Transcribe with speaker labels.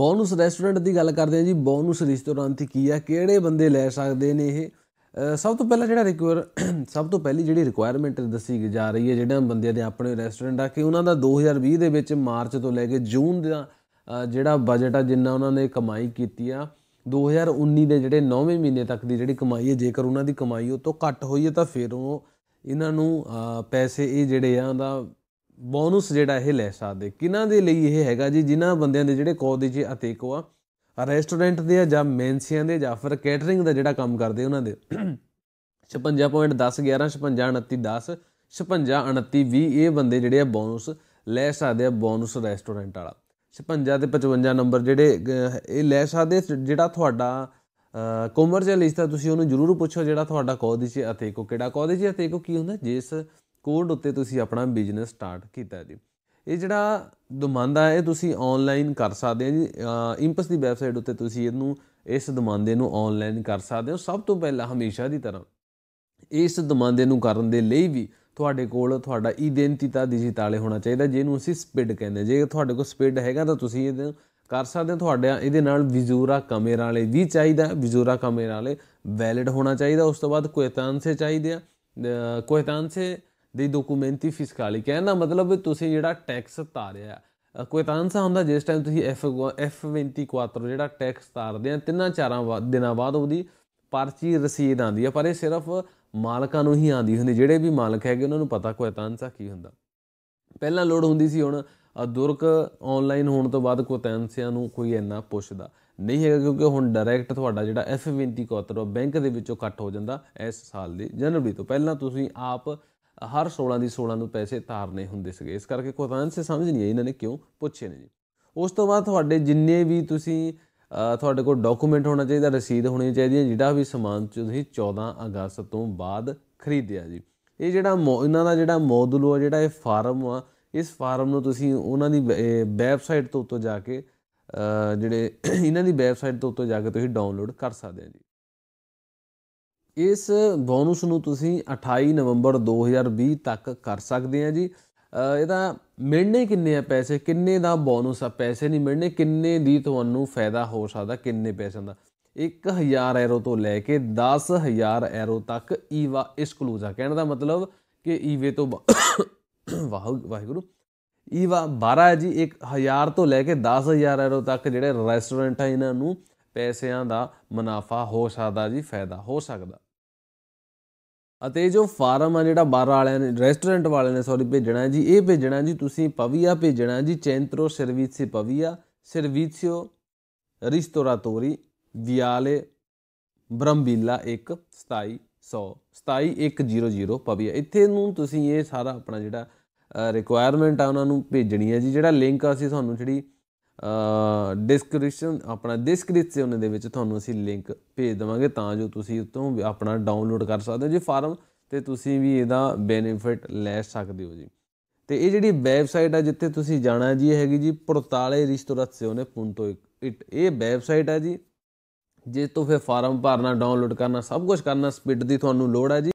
Speaker 1: bonus restaurant ਦੀ ਗੱਲ ਕਰਦੇ ਆ ਜੀ ਬੋਨਸ ਰੈਸਟੋਰੈਂਟ ਕੀ ਆ ਕਿਹੜੇ ਬੰਦੇ ਲੈ ਸਕਦੇ ਨੇ ਇਹ ਸਭ ਤੋਂ ਪਹਿਲਾਂ ਜਿਹੜਾ ਰਿਕੁਆਇਰ ਸਭ ਤੋਂ ਪਹਿਲੀ ਜਿਹੜੀ ਰਿਕੁਆਇਰਮੈਂਟ ਦੱਸੀ ਜਾ ਰਹੀ ਹੈ ਜਿਹੜਾ ਬੰਦਿਆਂ ਦੇ ਆਪਣੇ ਰੈਸਟੋਰੈਂਟ ਆ ਕਿ ਉਹਨਾਂ ਦਾ 2020 ਦੇ ਵਿੱਚ ਮਾਰਚ ਤੋਂ ਲੈ ਕੇ ਜੂਨ ਦਾ ਜਿਹੜਾ ਬਜਟ ਆ ਜਿੰਨਾ ਉਹਨਾਂ ਨੇ ਕਮਾਈ ਕੀਤੀ ਆ 2019 ਦੇ ਜਿਹੜੇ 9ਵੇਂ ਮਹੀਨੇ ਤੱਕ ਦੀ ਜਿਹੜੀ ਕਮਾਈ ਹੈ ਜੇਕਰ ਉਹਨਾਂ ਦੀ ਕਮਾਈ ਉਹ ਤੋਂ ਘੱਟ ਹੋਈ ਹੈ ਤਾਂ ਫਿਰ ਉਹ ਇਹਨਾਂ ਨੂੰ ਪੈਸੇ ਇਹ ਜਿਹੜੇ ਆ ਉਹਦਾ ਬੋਨਸ ਜਿਹੜਾ ਇਹ ਲੈ ਸਕਦੇ ਕਿਨਾਂ ਦੇ ਲਈ ਇਹ ਹੈਗਾ ਜੀ ਜਿਨ੍ਹਾਂ ਬੰਦਿਆਂ ਦੇ ਜਿਹੜੇ ਦੇ ਜੀ ਅਤੇਕੋ ਆ ਰੈਸਟੋਰੈਂਟ ਦੇ ਆ ਜਾਂ ਮੈਂਸੀਆਂ ਦੇ ਜਾਂ ਫਿਰ ਕੈਟਰਿੰਗ ਦਾ ਜਿਹੜਾ ਕੰਮ ਕਰਦੇ ਉਹਨਾਂ ਦੇ 56.10 11 ਇਹ ਬੰਦੇ ਜਿਹੜੇ ਆ ਬੋਨਸ ਲੈ ਸਕਦੇ ਆ ਬੋਨਸ ਰੈਸਟੋਰੈਂਟ ਵਾਲਾ 56 ਤੇ 55 ਨੰਬਰ ਜਿਹੜੇ ਇਹ ਲੈ ਸਕਦੇ ਜਿਹੜਾ ਤੁਹਾਡਾ ਕਮਰਸ਼ੀਅਲ ਇਸ ਤਾਂ ਤੁਸੀਂ ਉਹਨੂੰ ਜ਼ਰੂਰ ਪੁੱਛੋ ਜਿਹੜਾ ਤੁਹਾਡਾ ਦੇ ਅਤੇ ਕੋ ਕਿਹੜਾ ਦੇ ਅਤੇ ਕੋ ਕੀ ਹੁੰਦਾ ਜਿਸ ਕੋਡ ਉੱਤੇ ਤੁਸੀਂ ਆਪਣਾ ਬਿਜ਼ਨਸ ਸਟਾਰਟ ਕੀਤਾ ਜੀ ਇਹ ਜਿਹੜਾ ਦਮਾਂਦਾ ਹੈ ਇਹ ਤੁਸੀਂ ਆਨਲਾਈਨ ਕਰ ਸਕਦੇ ਹੋ ਜੀ ਇੰਪਸ ਦੀ ਵੈਬਸਾਈਟ ਉੱਤੇ ਤੁਸੀਂ ਇਹਨੂੰ ਇਸ ਦਮਾਂਦੇ ਨੂੰ ਆਨਲਾਈਨ ਕਰ ਸਕਦੇ ਹੋ ਸਭ ਤੋਂ ਪਹਿਲਾਂ ਹਮੇਸ਼ਾ ਦੀ ਤਰ੍ਹਾਂ ਇਸ ਦਮਾਂਦੇ ਨੂੰ ਕਰਨ ਦੇ ਲਈ ਵੀ ਤੁਹਾਡੇ ਕੋਲ ਤੁਹਾਡਾ ਇਦੈਂਟੀਤਾ ਡਿਜੀਟਾਲੇ ਹੋਣਾ ਚਾਹੀਦਾ ਜਿਹਨੂੰ ਅਸੀਂ ਸਪਿਡ ਕਹਿੰਦੇ ਜੇ ਤੁਹਾਡੇ ਕੋਲ ਸਪਿਡ ਹੈਗਾ ਤਾਂ ਤੁਸੀਂ ਇਹ ਕਰ ਸਕਦੇ ਹੋ ਤੁਹਾਡੇ ਇਹਦੇ ਨਾਲ ਵਿਜ਼ੂਰਾ ਕੈਮਰਾ ਵਾਲੇ ਵੀ ਚਾਹੀਦਾ ਵਿਜ਼ੂਰਾ ਕੈਮਰਾ ਵਾਲੇ ਵੈਲਿਡ ਹੋਣਾ ਚਾਹੀਦਾ ਉਸ ਤੋਂ ਬਾਅਦ ਕੋਇਤਾਨ ਸੇ ਚਾਹੀਦੇ ਆ ਕੋਇਤਾਨ ਸੇ ਦੇ ਡਾਕੂਮੈਂਟੀ ਫਿਸਕਾਲੀ ਕਹਿਣ ਦਾ ਮਤਲਬ ਤੁਸੀਂ ਜਿਹੜਾ ਟੈਕਸ ਤਾਰਿਆ ਕੋਇਤਾਂਸਾ ਹੁੰਦਾ ਜਿਸ ਟਾਈਮ ਤੁਸੀਂ ਐਫ 24 ਜਿਹੜਾ ਟੈਕਸ ਤਾਰਦੇ ਆ ਤਿੰਨਾਂ ਚਾਰਾਂ ਦਿਨਾਂ ਬਾਅਦ ਉਹਦੀ ਪਰਚੀ ਰਸੀਦ ਆਂਦੀ ਆ ਪਰ ਇਹ ਸਿਰਫ ਮਾਲਕਾਂ ਨੂੰ ਹੀ ਆਂਦੀ ਹੁੰਦੀ ਜਿਹੜੇ ਵੀ ਮਾਲਕ ਹੈਗੇ ਉਹਨਾਂ ਨੂੰ ਪਤਾ ਕੋਇਤਾਂਸਾ ਕੀ ਹੁੰਦਾ ਪਹਿਲਾਂ ਲੋੜ ਹੁੰਦੀ ਸੀ ਹੁਣ ਦੁਰਕ ਆਨਲਾਈਨ ਹੋਣ ਤੋਂ ਬਾਅਦ ਕੋਇਤਾਂਸਿਆਂ ਨੂੰ ਕੋਈ ਇੰਨਾ ਪੁੱਛਦਾ ਨਹੀਂ ਹੈਗਾ ਕਿਉਂਕਿ ਹੁਣ ਡਾਇਰੈਕਟ ਤੁਹਾਡਾ ਜਿਹੜਾ ਐਫ 24 ਬੈਂਕ ਦੇ ਵਿੱਚੋਂ ਕੱਟ ਹੋ ਜਾਂਦਾ ਇਸ ਸਾਲ ਦੀ ਜਨਵਰੀ ਤੋਂ ਪਹਿਲਾਂ ਤੁਸੀਂ ਆਪ ਹਰ 16 ਦੀ 16 ਨੂੰ ਪੈਸੇ ਤਾਰਨੇ ਹੁੰਦੇ ਸੀਗੇ ਇਸ ਕਰਕੇ ਕੁਰਾਨ ਸੇ ਸਮਝ ਨਹੀਂ ਆਈ ਇਹਨਾਂ ਨੇ ਕਿਉਂ ਪੁੱਛੇ ਨੇ ਜੀ ਉਸ ਤੋਂ ਬਾਅਦ ਤੁਹਾਡੇ ਜਿੰਨੇ ਵੀ ਤੁਸੀਂ ਤੁਹਾਡੇ ਕੋਲ ਡਾਕੂਮੈਂਟ ਹੋਣਾ ਚਾਹੀਦਾ ਰਸੀਦ ਹੋਣੀ ਚਾਹੀਦੀ ਹੈ ਜਿਹੜਾ ਵੀ ਸਮਾਨ ਤੁਸੀਂ 14 ਅਗਸਤ ਤੋਂ ਬਾਅਦ ਖਰੀਦਿਆ ਜੀ ਇਹ ਜਿਹੜਾ ਇਹਨਾਂ ਦਾ ਜਿਹੜਾ ਮੋਡੂਲ ਆ ਜਿਹੜਾ ਇਹ ਫਾਰਮ ਆ ਇਸ ਫਾਰਮ ਨੂੰ ਤੁਸੀਂ ਉਹਨਾਂ ਦੀ ਵੈਬਸਾਈਟ ਤੋਂ ਉੱਤੋਂ ਜਾ ਕੇ ਜਿਹੜੇ ਇਹਨਾਂ ਦੀ ਵੈਬਸਾਈਟ ਤੋਂ ਉੱਤੋਂ ਜਾ ਕੇ ਤੁਸੀਂ ਡਾਊਨਲੋਡ ਕਰ ਸਕਦੇ ਹੋ ਜੀ ਇਸ ਬੋਨਸ ਨੂੰ ਤੁਸੀਂ 28 ਨਵੰਬਰ 2020 ਤੱਕ ਕਰ ਸਕਦੇ ਆ ਜੀ ਇਹਦਾ ਮਿਲਣੇ ਕਿੰਨੇ ਆ ਪੈਸੇ ਕਿੰਨੇ ਦਾ ਬੋਨਸ ਆ ਪੈਸੇ ਨਹੀਂ ਮਿਲਣੇ ਕਿੰਨੇ ਦੀ ਤੁਹਾਨੂੰ ਫਾਇਦਾ ਹੋ ਸਕਦਾ ਕਿੰਨੇ ਪੈਸਿਆਂ ਦਾ 1000 ਐਰੋ ਤੋਂ ਲੈ ਕੇ 10000 ਐਰੋ ਤੱਕ ਈਵਾ ਐਕਸਕਲੂਜ਼ਾ ਕਹਿਣ ਦਾ ਮਤਲਬ ਕਿ ਈਵੇ ਤੋਂ ਵਾਹਿਗੁਰੂ ਈਵਾ 12 ਜੀ 1000 ਤੋਂ ਲੈ ਕੇ 10000 ਐਰੋ ਤੱਕ ਜਿਹੜੇ ਰੈਸਟੋਰੈਂਟ ਆ ਇਹਨਾਂ ਨੂੰ ਪੈਸਿਆਂ ਦਾ ਮੁਨਾਫਾ ਹੋ ਸਕਦਾ ਜੀ ਫਾਇਦਾ ਹੋ ਸਕਦਾ ਅਤੇ ਜੋ ਫਾਰਮ ਆ ਜਿਹੜਾ ਬਾਰ ਵਾਲਿਆਂ ਨੇ ਰੈਸਟੋਰੈਂਟ ਵਾਲਿਆਂ ਨੇ ਸੌਰੀ ਭੇਜਣਾ ਜੀ ਇਹ ਭੇਜਣਾ ਜੀ ਤੁਸੀਂ ਪਵੀਆ ਭੇਜਣਾ ਜੀ ਚੈਂਤਰੋ ਸਰਵਿਸੇ ਪਵੀਆ ਸਰਵਿਸਿਓ ਰਿਸਟੋਰਾਟੋਰੀ ਵਿਆਲੇ ਬ੍ਰੰਬੀਲਾ 1 27100 ਪਵੀਆ ਇੱਥੇ ਨੂੰ ਤੁਸੀਂ ਇਹ ਸਾਰਾ ਆਪਣਾ ਜਿਹੜਾ ਰਿਕੁਆਇਰਮੈਂਟ ਆ ਉਹਨਾਂ ਨੂੰ ਭੇਜਣੀ ਹੈ ਜੀ ਜਿਹੜਾ ਲਿੰਕ ਅਸੀਂ ਤੁਹਾਨੂੰ ਜਿਹੜੀ ਡਿਸਕ੍ਰਿਪਸ਼ਨ ਆਪਣਾ ਡਿਸਕ੍ਰਿਪਸ਼ਨ ਦੇ ਵਿੱਚ ਤੁਹਾਨੂੰ ਅਸੀਂ ਲਿੰਕ ਭੇਜ ਦਵਾਂਗੇ ਤਾਂ ਜੋ ਤੁਸੀਂ ਉਤੋਂ ਆਪਣਾ ਡਾਊਨਲੋਡ ਕਰ ਸਕਦੇ ਹੋ ਜੀ ਫਾਰਮ ਤੇ ਤੁਸੀਂ ਵੀ ਇਹਦਾ ਬੈਨੀਫਿਟ ਲੈ ਸਕਦੇ ਹੋ ਜੀ ਤੇ ਇਹ ਜਿਹੜੀ ਵੈਬਸਾਈਟ ਆ ਜਿੱਥੇ ਤੁਸੀਂ ਜਾਣਾ ਜੀ ਹੈਗੀ ਜੀ ਪਰਤਾਲੇ ਰਿਸਟੋਰਾਸਿਓਨੇ ਪੁੰਟੋ ਇਟ ਇਹ ਵੈਬਸਾਈਟ ਆ ਜੀ ਜੇ ਤੋਂ ਫਿਰ ਫਾਰਮ ਭਰਨਾ ਡਾਊਨਲੋਡ ਕਰਨਾ ਸਭ ਕੁਝ ਕਰਨਾ ਸਪੀਡ ਦੀ ਤੁਹਾਨੂੰ ਲੋੜ ਆ ਜੀ